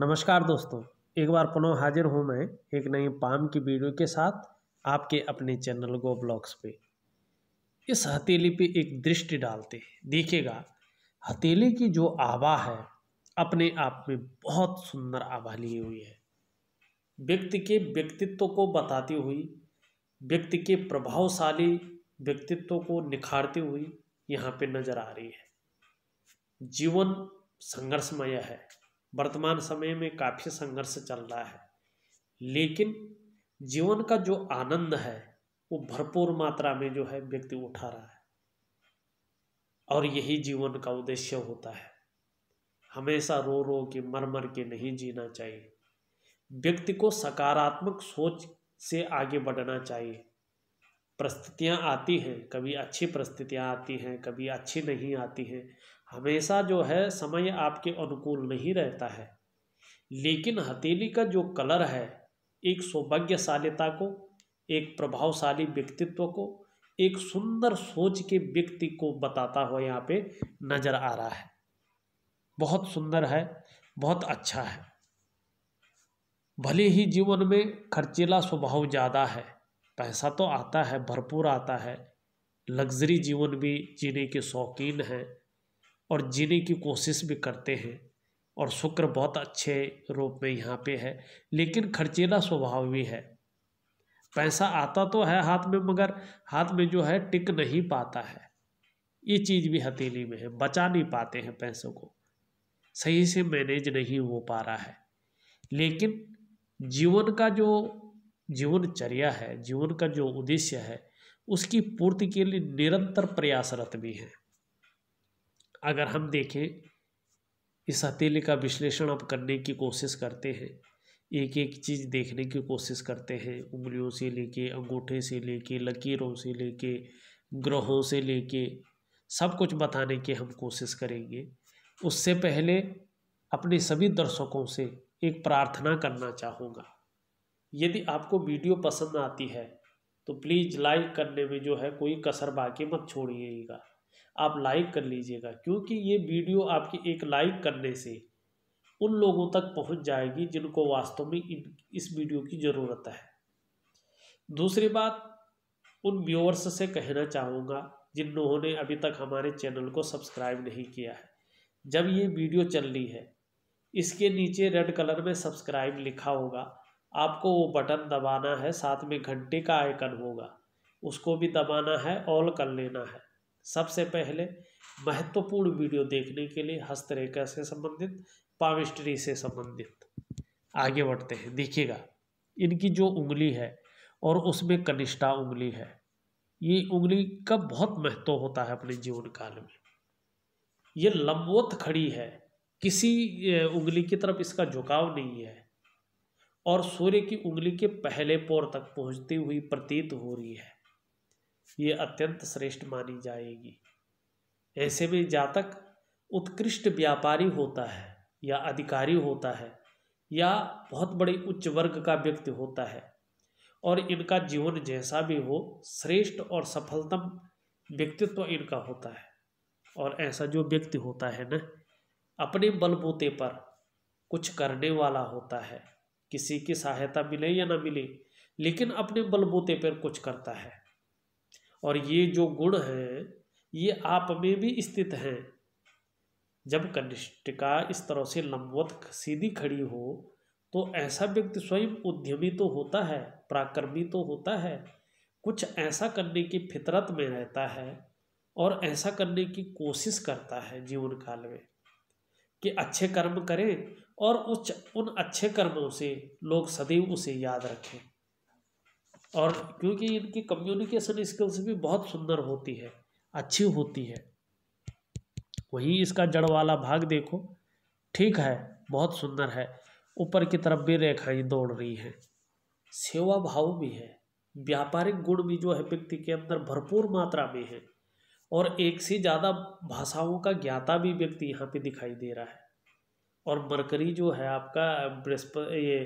नमस्कार दोस्तों एक बार पुनः हाजिर हूँ मैं एक नई पाम की वीडियो के साथ आपके अपने चैनल गो ब्लॉग्स पे इस हथेली पे एक दृष्टि डालते हैं देखिएगा हथेली की जो आभा है अपने आप में बहुत सुंदर आभा ली हुई है व्यक्ति के व्यक्तित्व को बताती हुई व्यक्ति के प्रभावशाली व्यक्तित्व को निखारती हुई यहाँ पे नज़र आ रही है जीवन संघर्षमय है वर्तमान समय में काफ़ी संघर्ष चल रहा है लेकिन जीवन का जो आनंद है वो भरपूर मात्रा में जो है व्यक्ति उठा रहा है और यही जीवन का उद्देश्य होता है हमेशा रो रो के मर मर के नहीं जीना चाहिए व्यक्ति को सकारात्मक सोच से आगे बढ़ना चाहिए परिस्थितियाँ आती हैं कभी अच्छी परिस्थितियाँ आती हैं कभी अच्छी नहीं आती हैं हमेशा जो है समय आपके अनुकूल नहीं रहता है लेकिन हथेली का जो कलर है एक सौभाग्यशालिता को एक प्रभावशाली व्यक्तित्व को एक सुंदर सोच के व्यक्ति को बताता हुआ यहाँ पे नज़र आ रहा है बहुत सुंदर है बहुत अच्छा है भले ही जीवन में खर्चीला स्वभाव ज़्यादा है पैसा तो आता है भरपूर आता है लग्जरी जीवन भी जीने के शौकीन हैं और जीने की कोशिश भी करते हैं और शुक्र बहुत अच्छे रूप में यहाँ पे है लेकिन खर्चीला स्वभाव भी है पैसा आता तो है हाथ में मगर हाथ में जो है टिक नहीं पाता है ये चीज़ भी हथेली में है बचा नहीं पाते हैं पैसों को सही से मैनेज नहीं हो पा रहा है लेकिन जीवन का जो जीवनचर्या है जीवन का जो उद्देश्य है उसकी पूर्ति के लिए निरंतर प्रयासरत भी हैं अगर हम देखें इस हथेली का विश्लेषण अब करने की कोशिश करते हैं एक एक चीज़ देखने की कोशिश करते हैं उंगलियों से लेके अंगूठे से लेके लकीरों से लेके ग्रहों से लेके सब कुछ बताने की हम कोशिश करेंगे उससे पहले अपने सभी दर्शकों से एक प्रार्थना करना चाहूँगा यदि आपको वीडियो पसंद आती है तो प्लीज़ लाइक करने में जो है कोई कसर बाकी मत छोड़िएगा आप लाइक कर लीजिएगा क्योंकि ये वीडियो आपकी एक लाइक करने से उन लोगों तक पहुंच जाएगी जिनको वास्तव में इन इस वीडियो की ज़रूरत है दूसरी बात उन व्यूअर्स से कहना चाहूँगा जिन लोगों ने अभी तक हमारे चैनल को सब्सक्राइब नहीं किया है जब ये वीडियो चल रही है इसके नीचे रेड कलर में सब्सक्राइब लिखा होगा आपको वो बटन दबाना है साथ में घंटे का आइकन होगा उसको भी दबाना है ऑल कर लेना है सबसे पहले महत्वपूर्ण वीडियो देखने के लिए हस्तरेखा से संबंधित पाविस्ट्री से संबंधित आगे बढ़ते हैं देखिएगा इनकी जो उंगली है और उसमें कनिष्ठा उंगली है ये उंगली का बहुत महत्व होता है अपने जीवन काल में ये लंबवत खड़ी है किसी उंगली की तरफ इसका झुकाव नहीं है और सूर्य की उंगली के पहले पोर तक पहुंचती हुई प्रतीत हो रही है ये अत्यंत श्रेष्ठ मानी जाएगी ऐसे में जातक उत्कृष्ट व्यापारी होता है या अधिकारी होता है या बहुत बड़े उच्च वर्ग का व्यक्ति होता है और इनका जीवन जैसा भी हो श्रेष्ठ और सफलतम व्यक्तित्व तो इनका होता है और ऐसा जो व्यक्ति होता है ना अपने बलबूते पर कुछ करने वाला होता है किसी की सहायता मिले या ना मिले लेकिन अपने बलबूते पर कुछ करता है और ये जो गुण हैं ये आप में भी स्थित हैं जब कनिष्ठिका इस तरह से लंबवत सीधी खड़ी हो तो ऐसा व्यक्ति स्वयं उद्यमी तो होता है पराक्रमी तो होता है कुछ ऐसा करने की फितरत में रहता है और ऐसा करने की कोशिश करता है जीवन काल में कि अच्छे कर्म करें और उस उन अच्छे कर्मों से लोग सदैव उसे याद रखें और क्योंकि इनकी कम्युनिकेशन स्किल्स भी बहुत सुंदर होती है अच्छी होती है वही इसका जड़ वाला भाग देखो ठीक है बहुत सुंदर है ऊपर की तरफ भी रेखाएं दौड़ रही हैं सेवा भाव भी है व्यापारिक गुण भी जो है व्यक्ति के अंदर भरपूर मात्रा में है और एक से ज़्यादा भाषाओं का ज्ञाता भी व्यक्ति यहाँ पे दिखाई दे रहा है और मरकरी जो है आपका बृहस्पति ये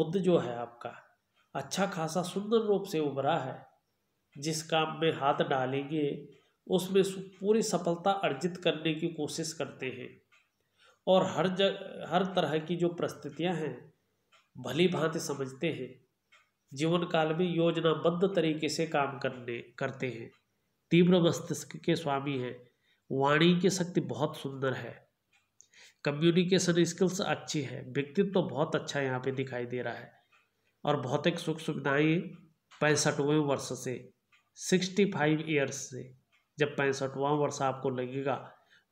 बुद्ध जो है आपका अच्छा खासा सुंदर रूप से उभरा है जिस काम में हाथ डालेंगे उसमें पूरी सफलता अर्जित करने की कोशिश करते हैं और हर जग हर तरह की जो परिस्थितियां हैं भली भांति समझते हैं जीवन काल में योजनाबद्ध तरीके से काम करने करते हैं तीव्र मस्तिष्क के स्वामी हैं वाणी की शक्ति बहुत सुंदर है कम्युनिकेशन स्किल्स अच्छी है व्यक्तित्व तो बहुत अच्छा यहाँ पे दिखाई दे रहा है और भौतिक सुख सुविधाएं पैंसठवें वर्ष से सिक्सटी फाइव ईयर्स से जब पैंसठवां वर्ष आपको लगेगा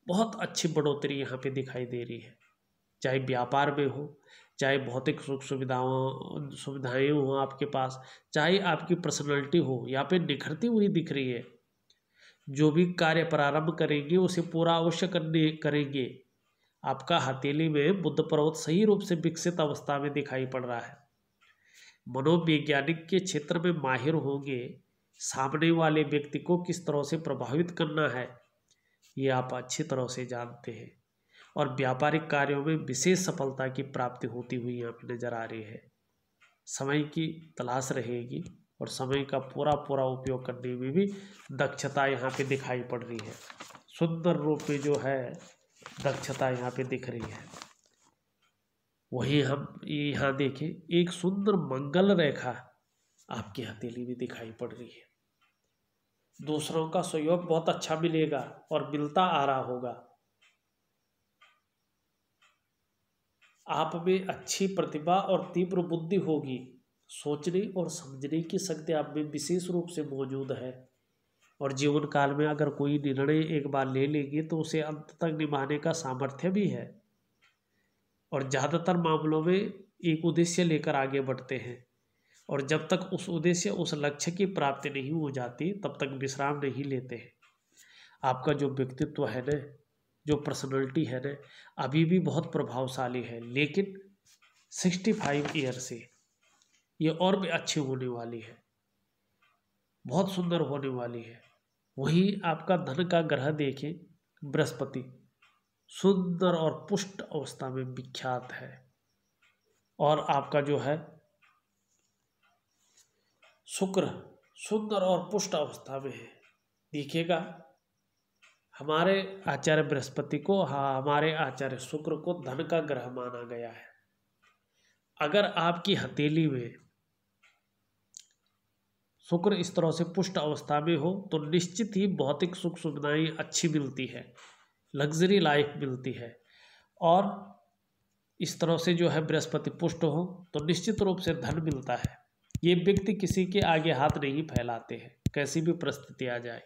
बहुत अच्छी बढ़ोतरी यहाँ पे दिखाई दे रही है चाहे व्यापार में हो चाहे भौतिक सुख सुविधाओं सुविधाएं हों आपके पास चाहे आपकी पर्सनैलिटी हो यहाँ पे निखरती हुई दिख रही है जो भी कार्य प्रारंभ करेंगे उसे पूरा अवश्य करने करेंगे आपका हथेली में बुद्ध पर्वत सही रूप से विकसित अवस्था में दिखाई पड़ रहा है मनोवैज्ञानिक के क्षेत्र में माहिर होंगे सामने वाले व्यक्ति को किस तरह से प्रभावित करना है ये आप अच्छी तरह से जानते हैं और व्यापारिक कार्यों में विशेष सफलता की प्राप्ति होती हुई यहाँ पे नज़र आ रही है समय की तलाश रहेगी और समय का पूरा पूरा उपयोग करने में भी दक्षता यहाँ पे दिखाई पड़ रही है सुंदर रूप में जो है दक्षता यहाँ पे दिख रही है वही हम यहाँ देखें एक सुंदर मंगल रेखा आपकी हथेली में दिखाई पड़ रही है दूसरों का सहयोग बहुत अच्छा मिलेगा और मिलता आ रहा होगा आप में अच्छी प्रतिभा और तीव्र बुद्धि होगी सोचने और समझने की शक्ति आप में विशेष रूप से मौजूद है और जीवन काल में अगर कोई निर्णय एक बार ले लेंगे तो उसे अंत तक निभाने का सामर्थ्य भी है और ज़्यादातर मामलों में एक उद्देश्य लेकर आगे बढ़ते हैं और जब तक उस उद्देश्य उस लक्ष्य की प्राप्ति नहीं हो जाती तब तक विश्राम नहीं लेते हैं आपका जो व्यक्तित्व है ना जो पर्सनैलिटी है ना अभी भी बहुत प्रभावशाली है लेकिन सिक्सटी फाइव ईयर से ये और भी अच्छी होने वाली है बहुत सुंदर होने वाली है वहीं आपका धन का ग्रह देखें बृहस्पति सुंदर और पुष्ट अवस्था में विख्यात है और आपका जो है शुक्र सुंदर और पुष्ट अवस्था में है देखिएगा हमारे आचार्य बृहस्पति को हाँ हमारे आचार्य शुक्र को धन का ग्रह माना गया है अगर आपकी हथेली में शुक्र इस तरह से पुष्ट अवस्था में हो तो निश्चित ही भौतिक सुख सुविधाएं अच्छी मिलती है लग्जरी लाइफ मिलती है और इस तरह से जो है बृहस्पति पुष्ट हो तो निश्चित रूप से धन मिलता है ये व्यक्ति किसी के आगे हाथ नहीं फैलाते हैं कैसी भी परिस्थिति आ जाए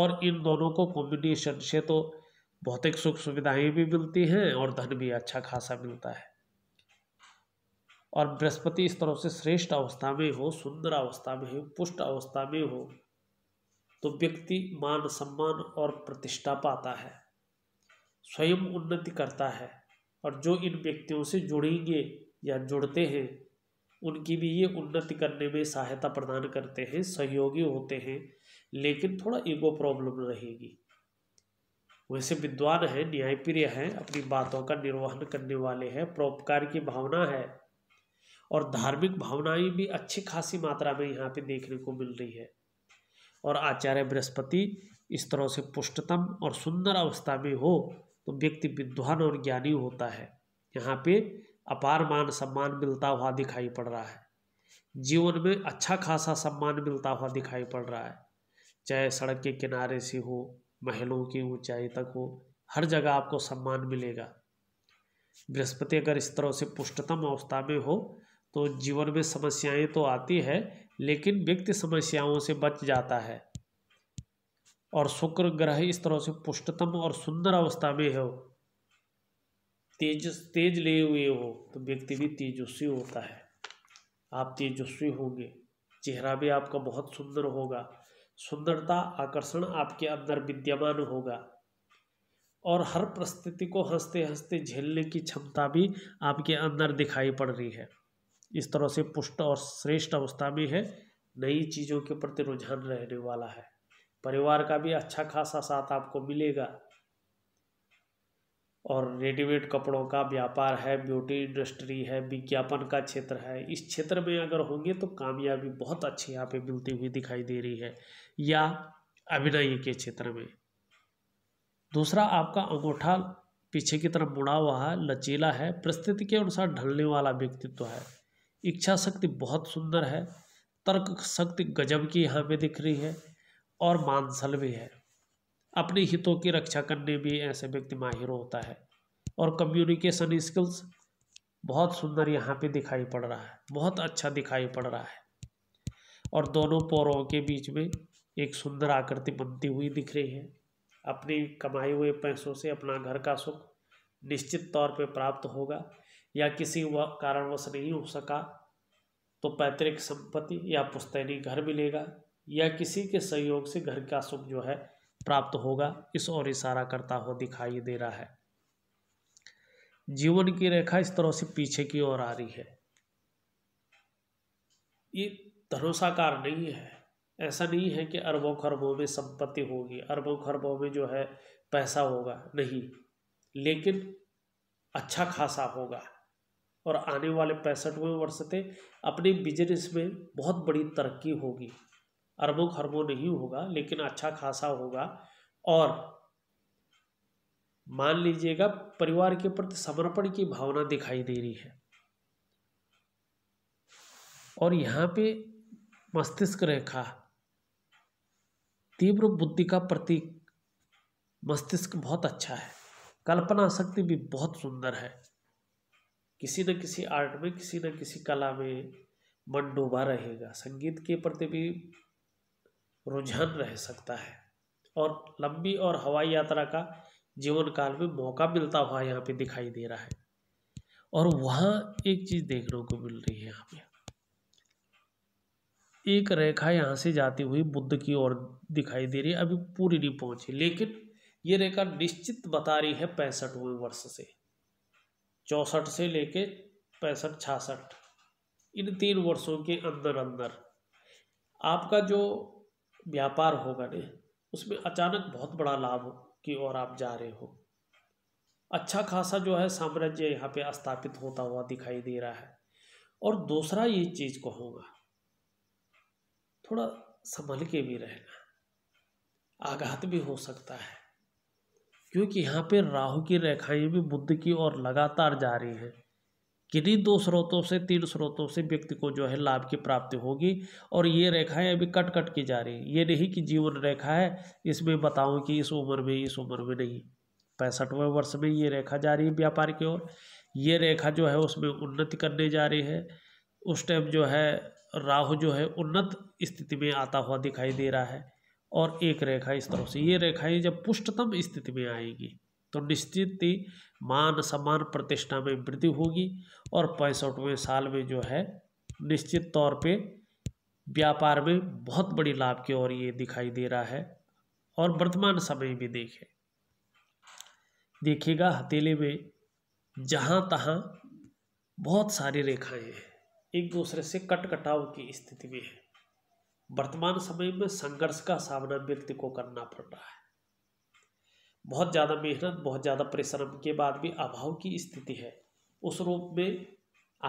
और इन दोनों को कॉम्बिनेशन से तो भौतिक सुख सुविधाएं भी मिलती हैं और धन भी अच्छा खासा मिलता है और बृहस्पति इस तरह से श्रेष्ठ अवस्था में हो सुंदर अवस्था में हो पुष्ट अवस्था में हो तो व्यक्ति मान सम्मान और प्रतिष्ठा पाता है स्वयं उन्नति करता है और जो इन व्यक्तियों से जुड़ेंगे या जुड़ते हैं उनकी भी ये उन्नति करने में सहायता प्रदान करते हैं सहयोगी होते हैं लेकिन थोड़ा ईगो प्रॉब्लम रहेगी वैसे विद्वान है न्यायप्रिय है अपनी बातों का निर्वहन करने वाले हैं परोपकार की भावना है और धार्मिक भावनाएं भी अच्छी खासी मात्रा में यहाँ पे देखने को मिल रही है और आचार्य बृहस्पति इस तरह से पुष्टतम और सुंदर अवस्था में हो तो व्यक्ति विद्वान और ज्ञानी होता है यहाँ पे अपार मान सम्मान मिलता हुआ दिखाई पड़ रहा है जीवन में अच्छा खासा सम्मान मिलता हुआ दिखाई पड़ रहा है चाहे सड़क के किनारे से हो महलों की ऊंचाई तक हो हर जगह आपको सम्मान मिलेगा बृहस्पति अगर इस तरह से पुष्टतम अवस्था में हो तो जीवन में समस्याएं तो आती है लेकिन व्यक्ति समस्याओं से बच जाता है और शुक्र ग्रह इस तरह से पुष्टतम और सुंदर अवस्था में हो तेज तेज लिए हुए हो तो व्यक्ति भी तेजस्वी होता है आप तेजस्वी होंगे चेहरा भी आपका बहुत सुंदर होगा सुंदरता आकर्षण आपके अंदर विद्यमान होगा और हर परिस्थिति को हंसते हंसते झेलने की क्षमता भी आपके अंदर दिखाई पड़ रही है इस तरह से पुष्ट और श्रेष्ठ अवस्था में है नई चीज़ों के प्रति रुझान रहने वाला है परिवार का भी अच्छा खासा साथ आपको मिलेगा और रेडीमेड कपड़ों का व्यापार है ब्यूटी इंडस्ट्री है विज्ञापन का क्षेत्र है इस क्षेत्र में अगर होंगे तो कामयाबी बहुत अच्छी यहाँ पे मिलती हुई दिखाई दे रही है या अभिनय के क्षेत्र में दूसरा आपका अंगूठा पीछे की तरफ मुड़ा हुआ है लचीला है परिस्थिति के अनुसार ढलने वाला व्यक्तित्व है इच्छा शक्ति बहुत सुंदर है तर्क शक्ति गजब की यहाँ पे दिख रही है और मानसल भी है अपने हितों की रक्षा करने में ऐसे व्यक्ति माहिर होता है और कम्युनिकेशन स्किल्स बहुत सुंदर यहाँ पे दिखाई पड़ रहा है बहुत अच्छा दिखाई पड़ रहा है और दोनों पौरों के बीच में एक सुंदर आकृति बनती हुई दिख रही है अपने कमाए हुए पैसों से अपना घर का सुख निश्चित तौर पे प्राप्त होगा या किसी कारणवश नहीं हो सका तो पैतृक संपत्ति या पुस्तैनी घर मिलेगा या किसी के सहयोग से घर का सुख जो है प्राप्त होगा इस ओर इशारा करता हुआ दिखाई दे रहा है जीवन की रेखा इस तरह से पीछे की ओर आ रही है ये धरोसाकार नहीं है ऐसा नहीं है कि अरबों खरबों में संपत्ति होगी अरबों खरबों में जो है पैसा होगा नहीं लेकिन अच्छा खासा होगा और आने वाले पैंसठवें वर्ष से अपने बिजनेस में बहुत बड़ी तरक्की होगी अरबों खरबों नहीं होगा लेकिन अच्छा खासा होगा और मान लीजिएगा परिवार के प्रति समर्पण की भावना दिखाई दे रही है और यहाँ पे मस्तिष्क रेखा तीव्र बुद्धि का प्रतीक मस्तिष्क बहुत अच्छा है कल्पना शक्ति भी बहुत सुंदर है किसी न किसी आर्ट में किसी न किसी कला में मन डूबा रहेगा संगीत के प्रति भी रुझान रह सकता है और लंबी और हवाई यात्रा का जीवन काल में मौका मिलता हुआ यहाँ पे दिखाई दे रहा है और वहाँ एक चीज़ देखने को मिल रही है यहाँ पे एक रेखा यहाँ से जाती हुई बुद्ध की ओर दिखाई दे रही है अभी पूरी नहीं पहुँची लेकिन ये रेखा निश्चित बता रही है पैंसठवें वर्ष से चौसठ से लेके पैंसठ छासठ इन तीन वर्षों के अंदर अंदर आपका जो व्यापार होगा नहीं उसमें अचानक बहुत बड़ा लाभ की ओर आप जा रहे हो अच्छा खासा जो है साम्राज्य यहाँ पे स्थापित होता हुआ दिखाई दे रहा है और दूसरा ये चीज़ कहूँगा थोड़ा संभल के भी रहना आघात भी हो सकता है क्योंकि यहाँ पे राहु की रेखाएं भी बुद्ध की ओर लगातार जा रही हैं किन्हीं दो स्रोतों से तीन स्रोतों से व्यक्ति को जो है लाभ की प्राप्ति होगी और ये रेखाएं अभी कट कट की जा रही है ये नहीं कि जीवन रेखा है इसमें बताऊं कि इस उम्र में इस उम्र में नहीं पैंसठवें वर्ष में ये रेखा जा रही है व्यापार की ओर ये रेखा जो है उसमें उन्नति करने जा रही है उस टाइम जो है राहु जो है उन्नत स्थिति में आता हुआ दिखाई दे रहा है और एक रेखा इस तरह से ये रेखाएँ जब पुष्टतम स्थिति में आएगी तो निश्चित ही मान सम्मान प्रतिष्ठा में वृद्धि होगी और पैंसठवें साल में जो है निश्चित तौर पे व्यापार में बहुत बड़ी लाभ की ओर ये दिखाई दे रहा है और वर्तमान समय में देखें देखिएगा हथेले में जहाँ तहाँ बहुत सारी रेखाएं हैं एक दूसरे से कट कटाव की स्थिति में है वर्तमान समय में संघर्ष का सामना व्यक्ति को करना पड़ रहा है बहुत ज़्यादा मेहनत बहुत ज़्यादा परिश्रम के बाद भी अभाव की स्थिति है उस रूप में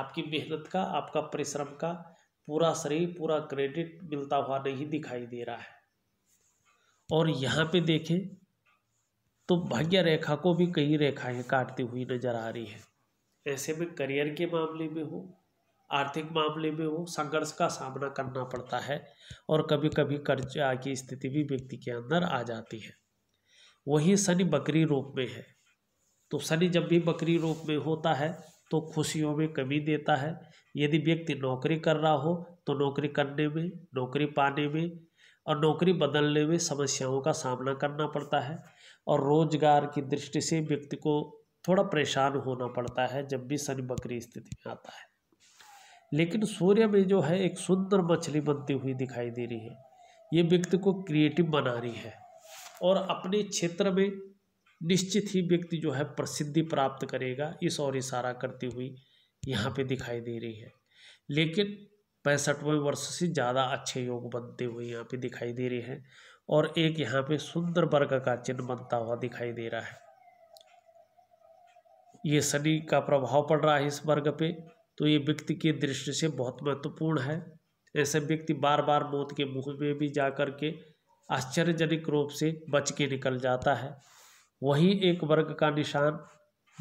आपकी मेहनत का आपका परिश्रम का पूरा शरीर पूरा क्रेडिट मिलता हुआ नहीं दिखाई दे रहा है और यहाँ पे देखें तो भाग्य रेखा को भी कई रेखाएं काटती हुई नजर आ रही है ऐसे में करियर के मामले में हो आर्थिक मामले में हो संघर्ष का सामना करना पड़ता है और कभी कभी कर्जा की स्थिति भी व्यक्ति के अंदर आ जाती है वही शनि बकरी रूप में है तो शनि जब भी बकरी रूप में होता है तो खुशियों में कमी देता है यदि व्यक्ति नौकरी कर रहा हो तो नौकरी करने में नौकरी पाने में और नौकरी बदलने में समस्याओं का सामना करना पड़ता है और रोजगार की दृष्टि से व्यक्ति को थोड़ा परेशान होना पड़ता है जब भी शनि बकरी स्थिति में आता है लेकिन सूर्य में जो है एक सुंदर मछली बनती हुई दिखाई दे रही है ये व्यक्ति को क्रिएटिव बना रही है और अपने क्षेत्र में निश्चित ही व्यक्ति जो है प्रसिद्धि प्राप्त करेगा इस और इशारा करती हुई यहाँ पे दिखाई दे रही है लेकिन पैंसठवें वर्ष से ज़्यादा अच्छे योग बनते हुए यहाँ पे दिखाई दे रहे हैं और एक यहाँ पे सुंदर वर्ग का चिन्ह बनता हुआ दिखाई दे रहा है ये शनि का प्रभाव पड़ रहा है इस वर्ग पे तो ये व्यक्ति की दृष्टि से बहुत महत्वपूर्ण है ऐसे व्यक्ति बार बार मौत के मुँह में भी जा के आश्चर्यजनक रूप से बच के निकल जाता है वहीं एक वर्ग का निशान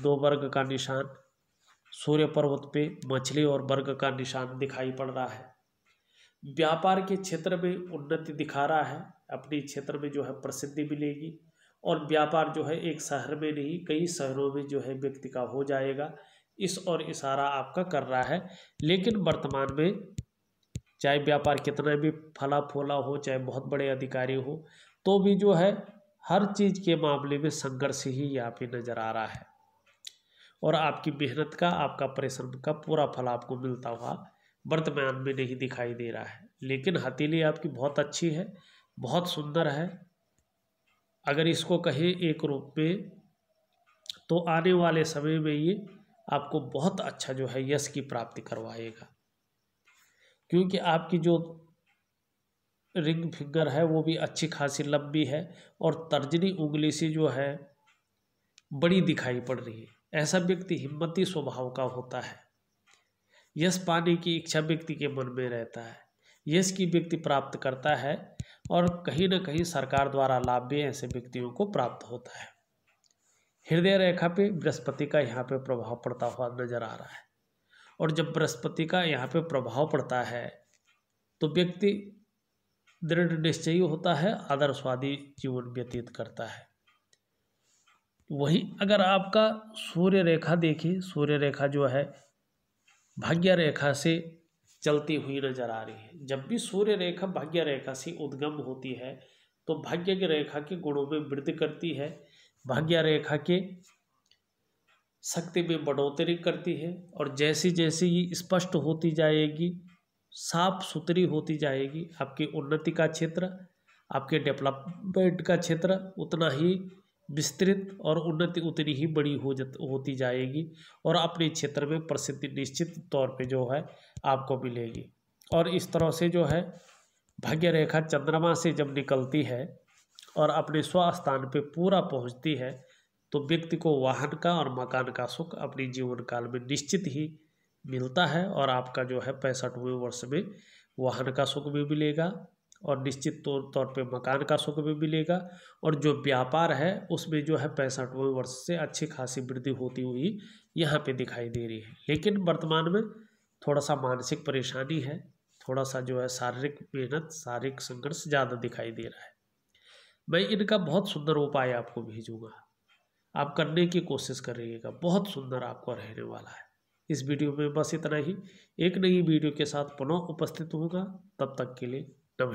दो वर्ग का निशान सूर्य पर्वत पे मछली और वर्ग का निशान दिखाई पड़ रहा है व्यापार के क्षेत्र में उन्नति दिखा रहा है अपने क्षेत्र में जो है प्रसिद्धि मिलेगी और व्यापार जो है एक शहर में नहीं कई शहरों में जो है व्यक्ति का हो जाएगा इस और इशारा आपका कर रहा है लेकिन वर्तमान में चाहे व्यापार कितने भी फला फूला हो चाहे बहुत बड़े अधिकारी हो तो भी जो है हर चीज़ के मामले में संघर्ष ही यहाँ पे नज़र आ रहा है और आपकी मेहनत का आपका परिश्रम का पूरा फल आपको मिलता हुआ वर्तमान में नहीं दिखाई दे रहा है लेकिन हथेली आपकी बहुत अच्छी है बहुत सुंदर है अगर इसको कहें एक रूप में तो आने वाले समय में ये आपको बहुत अच्छा जो है यश की प्राप्ति करवाएगा क्योंकि आपकी जो रिंग फिंगर है वो भी अच्छी खासी लंबी है और तर्जनी उंगली से जो है बड़ी दिखाई पड़ रही है ऐसा व्यक्ति हिम्मती स्वभाव का होता है यश पाने की इच्छा व्यक्ति के मन में रहता है यश की व्यक्ति प्राप्त करता है और कहीं ना कहीं सरकार द्वारा लाभ भी ऐसे व्यक्तियों को प्राप्त होता है हृदय रेखा पे बृहस्पति का यहाँ पे प्रभाव पड़ता हुआ नजर आ रहा है और जब बृहस्पति का यहाँ पे प्रभाव पड़ता है तो व्यक्ति दृढ़ निश्चयी होता है आदर्शवादी जीवन व्यतीत करता है वही अगर आपका सूर्य रेखा देखिए सूर्य रेखा जो है भाग्य रेखा से चलती हुई नजर आ रही है जब भी सूर्य रेखा भाग्य रेखा से उद्गम होती है तो भाग्य की रेखा के गुणों में वृद्धि करती है भाग्य रेखा के शक्ति में बढ़ोतरी करती है और जैसी जैसी स्पष्ट होती जाएगी साफ सुथरी होती जाएगी आपकी उन्नति का क्षेत्र आपके डेवलपमेंट का क्षेत्र उतना ही विस्तृत और उन्नति उतनी ही बड़ी हो होती जाएगी और अपने क्षेत्र में प्रसिद्धि निश्चित तौर पे जो है आपको मिलेगी और इस तरह से जो है भाग्य रेखा चंद्रमा से जब निकलती है और अपने स्वस्थान पे पूरा पहुंचती है तो व्यक्ति को वाहन का और मकान का सुख अपनी जीवन काल में निश्चित ही मिलता है और आपका जो है पैंसठवें वर्ष में वाहन का सुख भी मिलेगा और निश्चित तौर तौर पे मकान का सुख भी मिलेगा और जो व्यापार है उसमें जो है पैंसठवें वर्ष से अच्छी खासी वृद्धि होती हुई यहाँ पे दिखाई दे रही है लेकिन वर्तमान में थोड़ा सा मानसिक परेशानी है थोड़ा सा जो है शारीरिक मेहनत शारीरिक संघर्ष ज़्यादा दिखाई दे रहा है मैं इनका बहुत सुंदर उपाय आपको भेजूँगा आप करने की कोशिश करिएगा बहुत सुंदर आपका रहने वाला है इस वीडियो में बस इतना ही एक नई वीडियो के साथ पुनः उपस्थित होगा तब तक के लिए नमस्कार